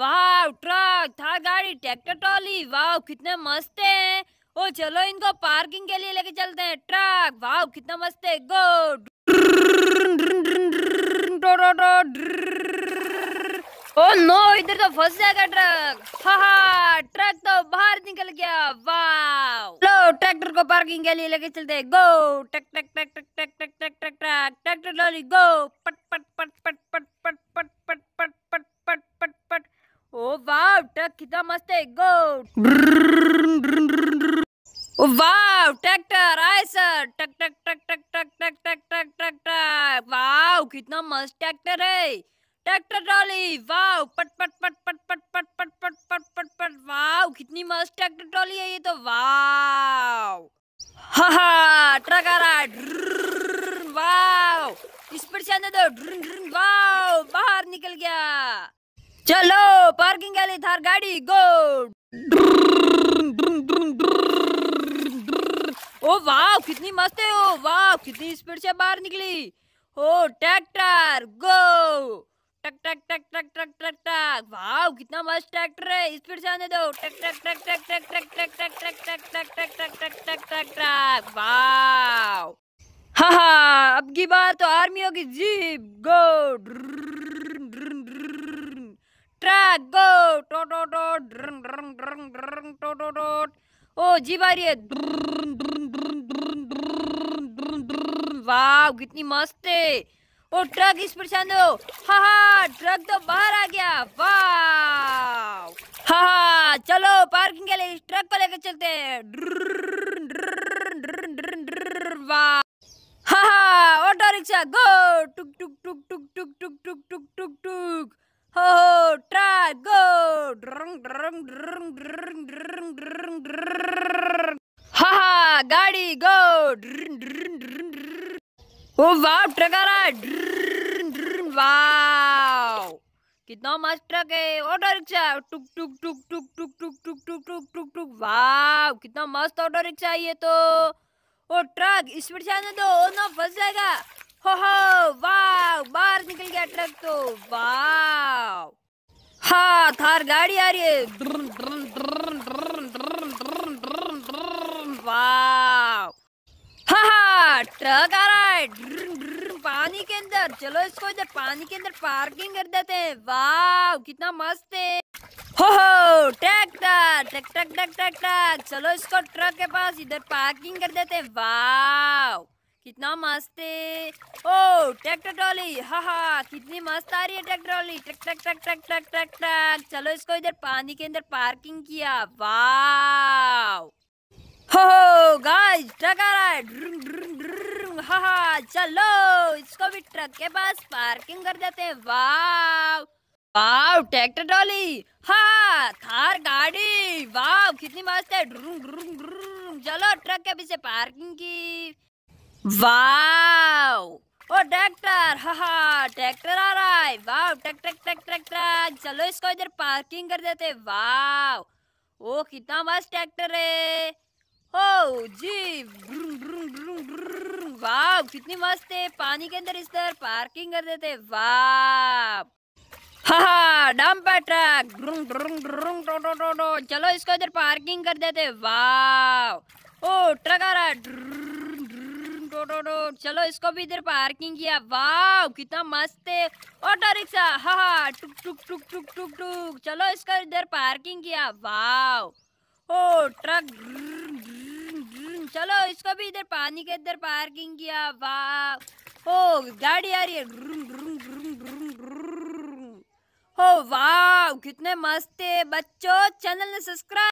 वाव truck Thar गाड़ी tractor trolley वाव कितने मस्त है ओ चलो इनको पार्किंग के लिए लेके चलते हैं ट्रक वाव कितना मस्त है गो ओ नो इधर तो फंस जाएगा ट्रक हा हा ट्रक तो बाहर निकल गया वाह लो ट्रैक्टर को पार्किंग के लिए लेके चलते गो टक टक टक टक टक truck truck truck tractor trolley go wow truck कितना मस्त है गो वाव ट्रैक्टर आए सर टक टक टक टक टक टक टक टक टक टक वाव कितना मस्त ट्रैक्टर है ट्रैक्टर ट्रॉली वाव पट पट पट पट पट पट पट पट पट पट पट वाव कितनी मस्त ट्रैक्टर ट्रॉली है ये तो वाव हा ट्रक आ रहा है वाव स्पीड से आने दो वाव बाहर निकल गया चलो पार्किंग वाली थार गाड़ी गो ओ वाह कितनी मस्त है ओ वाह कितनी स्पीड से बाहर निकली ओ ट्रैक्टर गो टक टक टक टक टक टक टक वाह कितना मस्त ट्रैक्टर है स्पीड से आने दो टक टक टक टक टक टक टक टक टक टक टक टक टक टक टक टक टक वाह हा हा अब की बार तो आर्मियों की जीप गो ओ आ रही है वाह कितनी मस्त है और ट्रक इस पर दो हा हा ट्रक तो बाहर आ गया वाह हा हा चलो पार्किंग के लिए इस ट्रक को लेकर चलते हैं ऑटो रिक्शा गो टुक टुक टुक टुक टुक टुक टुक टुक टुक टुक हो ट्रक गो go. गाड़ी गो ओ वाह ट्रक आ रहा है कितना मस्त ट्रक है ऑटो रिक्शा टुक टुक टुक टुक टुक टुक टुक टुक टुक टुक टुक वाह कितना मस्त ऑटो रिक्शा ये तो ओ ट्रक स्पीड से आने दो ओ ना फंस जाएगा हो हो वाह बाहर निकल गया ट्रक तो वाह हाँ थार गाड़ी आ रही है ट्रक आ रहा है पानी के अंदर चलो इसको इधर पानी के अंदर पार्किंग कर देते हैं वाह कितना मस्त है हो हो ट्रैक्टर ट्रक टक ट्रक ट्रक चलो इसको ट्रक के पास इधर पार्किंग कर देते हैं वाह कितना मस्त है ओ ट्रैक्टर ट्रॉली हा हा कितनी मस्त आ रही है tractor trolley truck truck truck truck truck truck truck चलो इसको इधर पानी के अंदर पार्किंग किया वाव हो गाइस ट्रक आ रहा है ड्रुंग ड्रुंग ड्रुंग हा हा चलो इसको भी ट्रक के पास पार्किंग कर देते हैं वाव वाव ट्रैक्टर ट्रॉली हा थार गाड़ी वाव कितनी मस्त है ड्रुंग ड्रुंग ड्रुंग चलो ट्रक के पीछे पार्किंग की वाव ओ ट्रैक्टर हाहा ट्रैक्टर आ रहा है वाव टक टक टक टक टक चलो इसको इधर पार्किंग कर देते वाव ओ कितना मस्त ट्रैक्टर है ओ जी ब्रुं ब्रुं ब्रुं ब्रुं वाओ कितनी मस्त है पानी के अंदर इस तरह पार्किंग कर देते वाओ हाहा डंपर ट्रक ब्रुं ब्रुं ब्रुं टो टो टो टो चलो इसको इधर पार्किंग कर देते वाव ओ ट्रक आ रहा है ऑटो ऑटो चलो इसको भी इधर पार्किंग किया वाह कितना मस्त है ऑटो रिक्शा हा हा टुक टुक टुक टुक टुक टुक चलो इसका इधर पार्किंग किया वाह ओ ट्रक चलो इसको भी इधर पानी के इधर पार्किंग किया वाह ओ गाड़ी आ रही है हो वाह कितने मस्त है बच्चों चैनल ने सब्सक्राइब